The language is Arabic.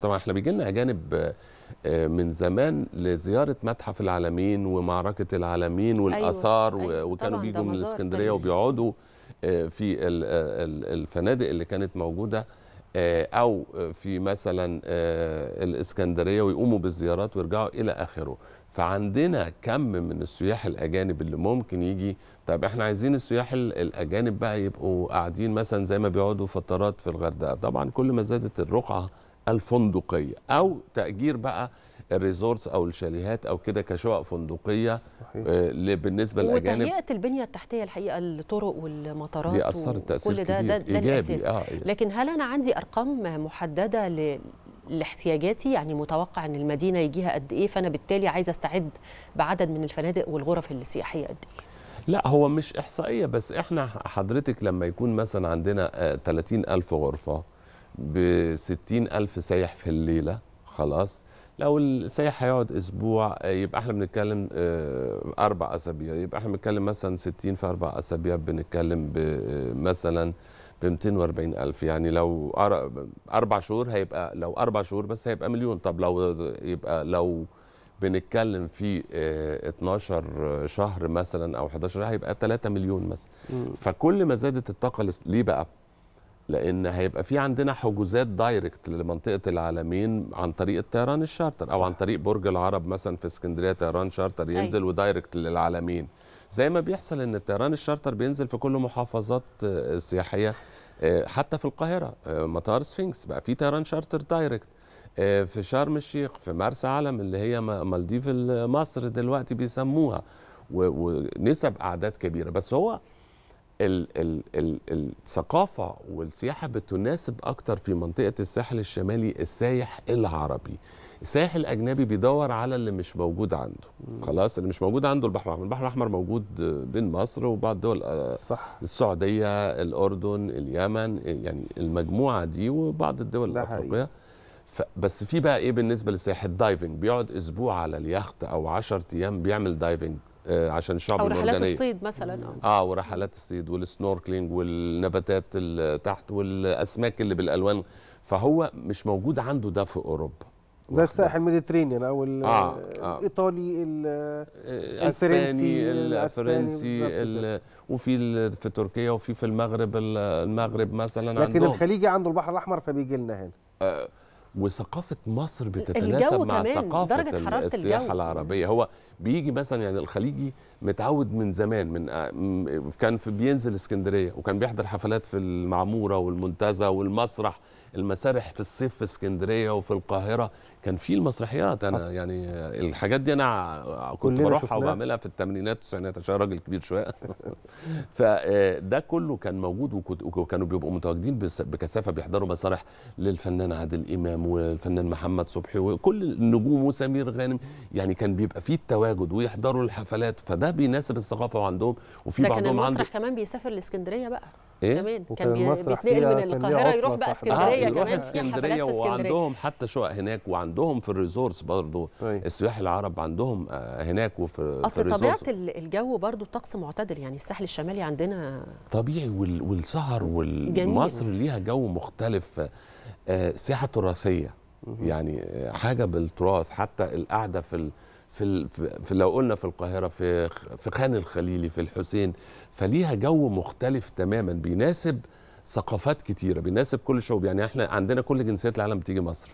طبعا احنا بيجي لنا اجانب آه، من زمان لزياره متحف العالمين ومعركه العالمين أيوة، والاثار أيوة. وكانوا بيجوا من الاسكندريه وبيقعدوا آه، في آه، الفنادق اللي كانت موجوده او في مثلا الاسكندريه ويقوموا بالزيارات ويرجعوا الى اخره فعندنا كم من السياح الاجانب اللي ممكن يجي طب احنا عايزين السياح الاجانب بقى يبقوا قاعدين مثلا زي ما بيقعدوا فترات في الغردقه طبعا كل ما زادت الرقعه الفندقيه او تاجير بقى الريزورتس او الشاليهات او كده كشقق فندقيه صحيح. آه، بالنسبه للاجانب وتهيئه البنيه التحتيه الحقيقه الطرق والمطارات دي اثرت تاثير كل ده كبير. ده, ده الاساس آه. إيه. لكن هل انا عندي ارقام محدده ل... لاحتياجاتي يعني متوقع ان المدينه يجيها قد ايه فانا بالتالي عايزه استعد بعدد من الفنادق والغرف السياحيه قد ايه لا هو مش احصائيه بس احنا حضرتك لما يكون مثلا عندنا 30000 آه، غرفه ب 60000 سايح في الليله خلاص لو السايح هيقعد اسبوع يبقى احنا بنتكلم آه، اربع اسابيع يبقى احنا بنتكلم مثلا 60 في اربع اسابيع بنتكلم آه، مثلا ب 240 ألف يعني لو أربع شهور هيبقى لو أربع شهور بس هيبقى مليون طب لو يبقى لو بنتكلم في 12 آه، شهر مثلا أو 11 هيبقى 3 مليون مثلا فكل ما زادت الطاقة ليه بقى؟ لان هيبقى في عندنا حجوزات دايركت لمنطقه العالمين عن طريق الطيران الشارتر او عن طريق برج العرب مثلا في اسكندريه طيران شارتر أيوة. ينزل أي. ودايركت للعالمين زي ما بيحصل ان الطيران الشارتر بينزل في كل محافظات آه، سياحيه آه، حتى في القاهره آه، مطار سفنكس بقى في طيران شارتر دايركت في شرم الشيخ في مرسى علم اللي هي مالديف مصر دلوقتي بيسموها ونسب اعداد كبيره بس هو ال ال ال الثقافة والسياحة بتناسب أكتر في منطقة الساحل الشمالي السايح العربي السائح الأجنبي بيدور على اللي مش موجود عنده مم. خلاص اللي مش موجود عنده البحر الأحمر البحر الأحمر موجود بين مصر وبعض دول آه، صح. السعودية الأردن اليمن يعني المجموعة دي وبعض الدول الأفريقية ف... بس في بقى ايه بالنسبه للسائح الدايفنج بيقعد اسبوع على اليخت او 10 ايام بيعمل دايفنج آه، عشان الشعب او رحلات المرجانية. الصيد مثلا اه ورحلات الصيد والسنوركلينج والنباتات اللي تحت والاسماك اللي بالالوان فهو مش موجود عنده ده في اوروبا ده الساحل الميديترينيان او آه، آه. الايطالي آه الاسباني الفرنسي وفي في تركيا وفي في المغرب المغرب مثلا لكن عندهم. الخليجي عنده البحر الاحمر فبيجي لنا هنا آه وثقافه مصر بتتناسب مع ثقافه السياحه الجو. العربيه هو بيجي مثلا يعني الخليجي متعود من زمان من كان في بينزل اسكندريه وكان بيحضر حفلات في المعموره والمنتزه والمسرح المسارح في الصيف في اسكندريه وفي القاهره كان في المسرحيات انا حسن. يعني الحاجات دي انا كنت بروحها وبعملها في الثمانينات والتسعينات عشان راجل كبير شويه فده آه، كله كان موجود وكانوا بيبقوا متواجدين بكثافه بيحضروا مسارح للفنان عادل امام والفنان محمد صبحي وكل النجوم وسمير غانم يعني كان بيبقى في التواجد ويحضروا الحفلات فده بيناسب الثقافه وعندهم وفي بعضهم عنده كان المسرح عنده كمان بيسافر لاسكندريه بقى ايه كمان كان بيتنقل من القاهره يروح بقى اسكندريه آه كمان اسكندريه وعندهم حتى شقق هناك وعندهم في الريزورس برضه طيب. السياح العرب عندهم آه، هناك وفي اصل طبيعه الجو برضه الطقس معتدل يعني الساحل الشمالي عندنا طبيعي والسهر ومصر ليها جو مختلف آه، سياحه تراثيه يعني آه، حاجه بالتراث حتى القعده في في, في لو قلنا في القاهره في في خان الخليلي في الحسين فليها جو مختلف تماما بيناسب ثقافات كتيره بيناسب كل الشعوب يعني احنا عندنا كل جنسيات العالم بتيجي مصر